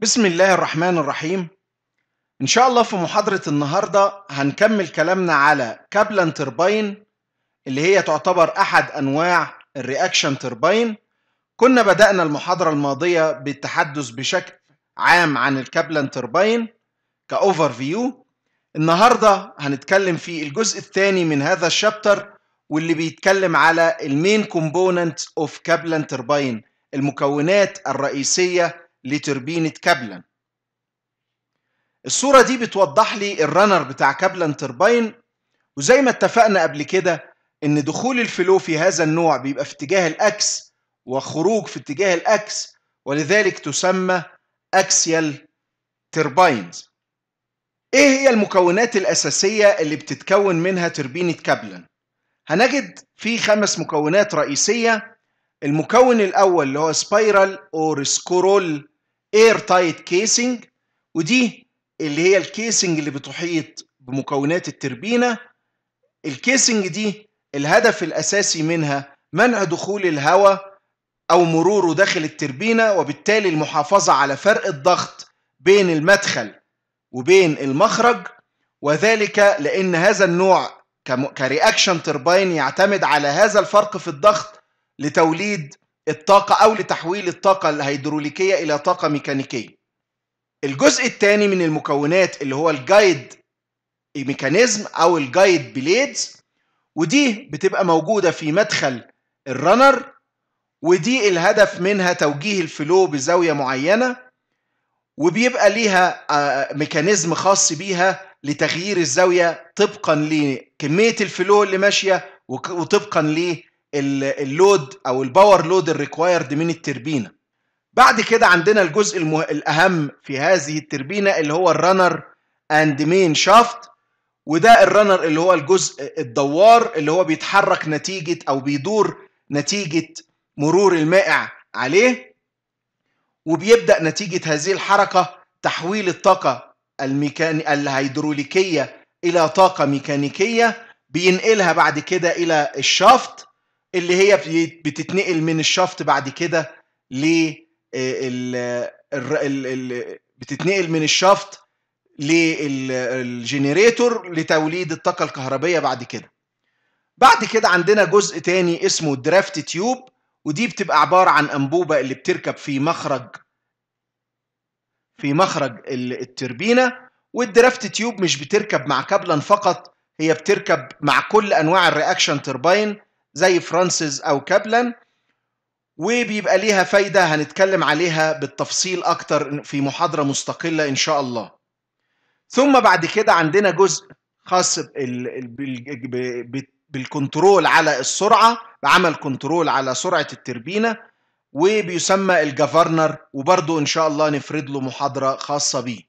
بسم الله الرحمن الرحيم إن شاء الله في محاضرة النهاردة هنكمل كلامنا على كابلان تربين اللي هي تعتبر أحد أنواع الرياكشن تربين كنا بدأنا المحاضرة الماضية بالتحدث بشكل عام عن الكابلان تربين كأوفر فيو النهاردة هنتكلم في الجزء الثاني من هذا الشابتر واللي بيتكلم على المين كومبوننت اوف كابلان تربين المكونات الرئيسية لتربينة كابلن الصورة دي بتوضح لي الرنر بتاع كابلن تربين وزي ما اتفقنا قبل كده ان دخول الفلو في هذا النوع بيبقى في اتجاه الاكس وخروج في اتجاه الاكس ولذلك تسمى اكسيال ترباينز ايه هي المكونات الاساسية اللي بتتكون منها تربينة كابلن هنجد في خمس مكونات رئيسية المكون الاول اللي هو سبايرال اور سكرول اير تايت كيسنج ودي اللي هي الكيسنج اللي بتحيط بمكونات التربينه الكيسنج دي الهدف الاساسي منها منع دخول الهواء او مروره داخل التربينه وبالتالي المحافظه على فرق الضغط بين المدخل وبين المخرج وذلك لان هذا النوع كرياكشن تربين يعتمد على هذا الفرق في الضغط لتوليد الطاقة أو لتحويل الطاقة الهيدروليكية إلى طاقة ميكانيكية الجزء الثاني من المكونات اللي هو الجايد ميكانيزم أو الجايد بليدز ودي بتبقى موجودة في مدخل الرنر ودي الهدف منها توجيه الفلو بزاوية معينة وبيبقى ليها آه، ميكانيزم خاص بيها لتغيير الزاوية طبقا لكمية الفلو اللي ماشية وطبقا اللود او الباور لود الريكوايرد من التربينه بعد كده عندنا الجزء المه... الاهم في هذه التربينه اللي هو الرنر اند مين شافت وده الرنر اللي هو الجزء الدوار اللي هو بيتحرك نتيجه او بيدور نتيجه مرور المائع عليه وبيبدا نتيجه هذه الحركه تحويل الطاقه الميكاني الهيدروليكيه الى طاقه ميكانيكيه بينقلها بعد كده الى الشافت اللي هي بتتنقل من الشافت بعد كده ل آه، بتتنقل من الشافت للجنريتور لتوليد الطاقه الكهربيه بعد كده بعد كده عندنا جزء تاني اسمه درافت تيوب ودي بتبقى عباره عن انبوبه اللي بتركب في مخرج في مخرج التربينه والدرافت تيوب مش بتركب مع كابلن فقط هي بتركب مع كل انواع الرياكشن تربين زي فرانسيس أو كابلان وبيبقى ليها فايدة هنتكلم عليها بالتفصيل أكتر في محاضرة مستقلة إن شاء الله ثم بعد كده عندنا جزء خاص بالكنترول على السرعة بعمل كنترول على سرعة التربينة وبيسمى الجفرنر وبرضه إن شاء الله نفرد له محاضرة خاصة بيه